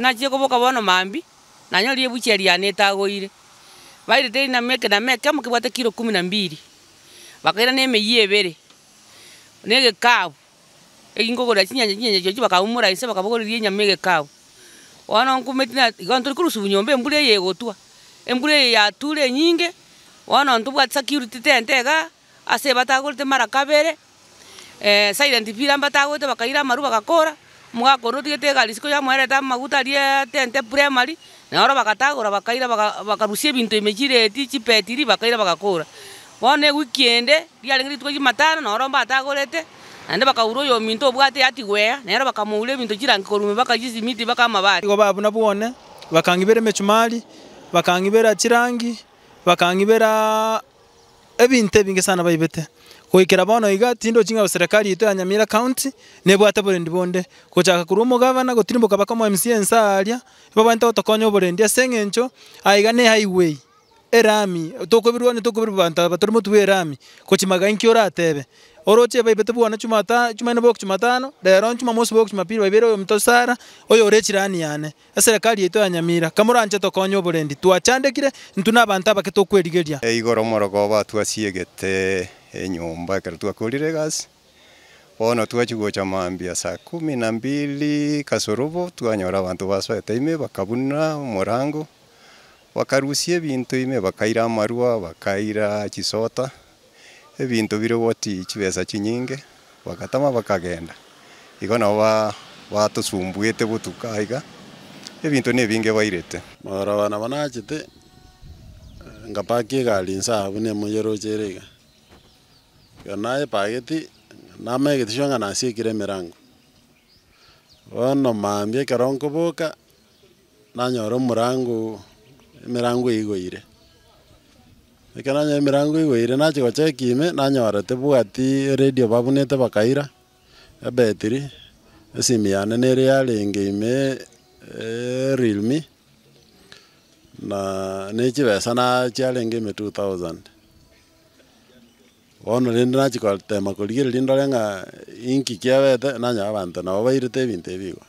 nachire kubuka bono mambi nanyorire ebuchia riane etagoire bairete na meke na meke mukibwate kilo kumi na mbili bakaira na emeyia ebere na egekabu egingogorera chinyanya chinyanya chiochi bakaumora nse bakabogoreria enyama egekabu bono nkumeti na igo ntori korusubu nyomba embura eye egotwa embura eye yatura enyinge ntu ntobwate security tente iga ase batagorete mara kabere eh, silent pira mbatagoete bakaira amaru bagakora mwakorwo tigite gari ciku ya mwereta maguta rie tente primary naoro bagatagura bakaira bakarucia ebinto imechireti chipetiri bakaira bagakura bono wiki ende riarenge rituko jimatano naoro batagorete naende bakaura oyo ominto obwate atigwea nero bakamuura ebinto chirangi korume bakajisimiti baka amabati igo babuna bwone bakang'ibera emechumari bakang'ibera chirangi bakang'ibera ebintu ebinge sana baibete goikera bono iga tindo chinga serikali ito ya Nyamira county nebwate borendi bonde gochaka korwa omogabana gotiri mbokabaka mo MCA ensa aria ibo bante gotokonya oborendi ase eng'encho aiga ne highway erami tokobirwa ni tokobirwa bantu aba torimo tuwe erami kochimaga inki oratebe oroche baibete bwana chuma ne bok chuma da ron chuma mos bok chuma chumapiri baibere oyo mtosara oyo orechirani yane eserekari yaito yanyamira kamoranche tokonya oborendi twachandekire ntuna abantu abake tokwerigeria eigoro eh, morogo batwasiegete enyomba eh, ekero twakorire egasi bono twachigocha mambia saa kumi na mbili kasorobo twanyora bantu basoete ime bakabuna morango bakarusia ebinto ime bakaira amarua bakaira chisota ebinto birogoti chibesa chinyinge bakatama bakagenda igo nabo batosumbwete botuka iga ebinto nebinge bairete magoro abana banachete ngapaki egari nsabu nemoyeroche iga igo naepageti namegeti cionga nasiekire mirango bono mambia ekero nkoboka nanyora omorango mirango igoire eke nanya mirango igoire nachi gocha ekime nanyorete bwati eredio babunete bakaira ebetiri esimi yane nere yarenge e, eh, realme na nechibesa nachiarengeime 2000 bono rende nachikortema korigereria ndore ng'a inki kiabete nanya abanto nabo bairete ebinto ebigo